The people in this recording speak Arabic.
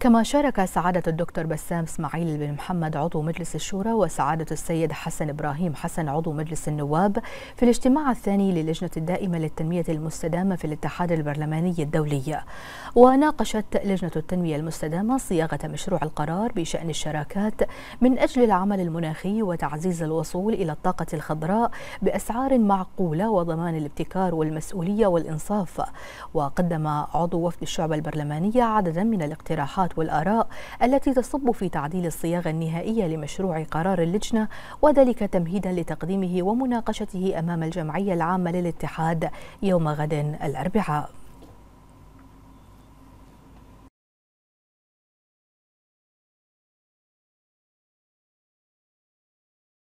كما شارك سعادة الدكتور بسام اسماعيل بن محمد عضو مجلس الشورى وسعادة السيد حسن إبراهيم حسن عضو مجلس النواب في الاجتماع الثاني للجنة الدائمة للتنمية المستدامة في الاتحاد البرلماني الدولي وناقشت لجنة التنمية المستدامة صياغة مشروع القرار بشأن الشراكات من أجل العمل المناخي وتعزيز الوصول إلى الطاقة الخضراء بأسعار معقولة وضمان الابتكار والمسؤولية والإنصاف وقدم عضو وفد الشعب البرلمانية عددا من الاقتراحات التعليقات والآراء التي تصب في تعديل الصياغة النهائية لمشروع قرار اللجنة وذلك تمهيدا لتقديمه ومناقشته أمام الجمعية العامة للاتحاد يوم غد الأربعاء